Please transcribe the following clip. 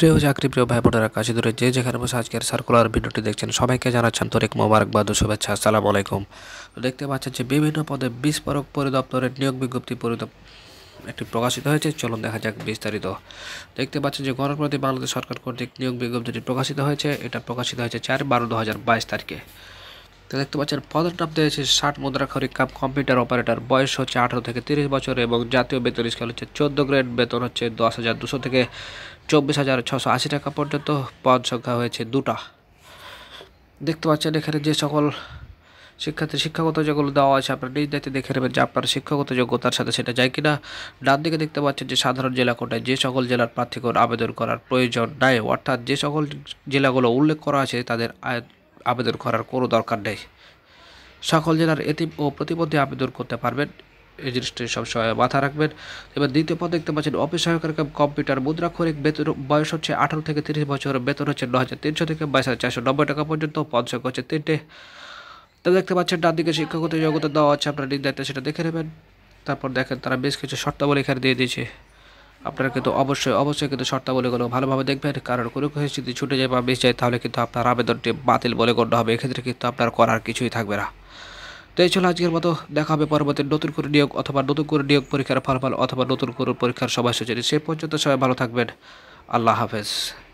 প্রিয় চাকরিপ্রিয় ভাই বোনেরা কাছে দূরে যে যেখানে বসে আজকের সার্কুলার ভিডিওটি দেখছেন সবাইকে জানাচ্ছেন তরিক মোবারকবাদ ও শুভেচ্ছা আসসালামু আলাইকুম দেখতে পাচ্ছেন যে বিভিন্ন পদে বিস্ফোরক পরিদপ্তরের নিয়োগ বিজ্ঞপ্তি পরিদপ্ত একটি প্রকাশিত হয়েছে চলুন দেখা যাক বিস্তারিত দেখতে পাচ্ছেন যে গণপ্রতি বাংলাদেশ সরকার কর্তৃক নিয়োগ বিজ্ঞপ্তিটি প্রকাশিত হয়েছে এটা প্রকাশিত হয়েছে চার বারো দু তারিখে তো দেখতে পাচ্ছেন পদের নাম দিয়েছে ষাট মুদ্রাক্ষরি কাপ কম্পিউটার অপারেটর বয়স হচ্ছে আঠারো থেকে তিরিশ বছর এবং জাতীয় বেতন স্কেল হচ্ছে চোদ্দো গ্রেড বেতন হচ্ছে দশ হাজার দুশো থেকে চব্বিশ হাজার ছশো আশি টাকা পর্যন্ত পদ সংখ্যা হয়েছে দুটা দেখতে পাচ্ছেন এখানে যে সকল শিক্ষার্থী শিক্ষাগত যেগুলো দেওয়া আছে আপনার নিজ দায়িত্বে দেখে নেবেন যে আপনার শিক্ষাগত যোগ্যতার সাথে সেটা যায় কিনা ডান দিকে দেখতে পাচ্ছেন যে সাধারণ জেলা কোটায় যে সকল জেলার প্রার্থীগণ আবেদন করার প্রয়োজন নাই অর্থাৎ যে সকল জেলাগুলো উল্লেখ করা আছে তাদের আবেদন করার কোনো দরকার নেই সকল জেলার এতিম ও প্রতিবন্ধী আবেদন করতে পারবেন এই জিনিসটি সবসময় মাথা রাখবেন এবার দ্বিতীয় পদ দেখতে পাচ্ছেন অফিস সহকারী কম্পিউটার মুদ্রাক্ষরিক বেতন বয়স হচ্ছে আঠারো থেকে তিরিশ বছর বেতন হচ্ছে ন হাজার তিনশো থেকে বাইশ হাজার চারশো নব্বই টাকা পর্যন্ত পঞ্চক হচ্ছে তিনটে তো দেখতে পাচ্ছেন ডান দিকে শিক্ষাগত যোগ্যতা দেওয়া আছে আপনার নির্ধারিত সেটা দেখে নেবেন তারপর দেখেন তারা বেশ কিছু শর্তাবলী এখানে দিয়ে দিয়েছে আপনারা কিন্তু অবশ্যই অবশ্যই কিন্তু শর্তাবলীগুলো ভালোভাবে দেখবেন কারণ কোনো কিছু যদি ছুটে যায় বা বেশ যায় তাহলে কিন্তু আপনার আবেদনটি বাতিল বলে গণ্য হবে এক্ষেত্রে কিন্তু আপনার করার কিছুই থাকবে না তো এই ছিল আজকের মতো দেখা হবে পরবর্তী নতুন করে নিয়োগ অথবা নতুন করে নিয়োগ পরীক্ষার ফলাফল অথবা নতুন করে পরীক্ষার সুচারি সে পর্যন্ত সবাই ভালো থাকবেন আল্লাহ হাফেজ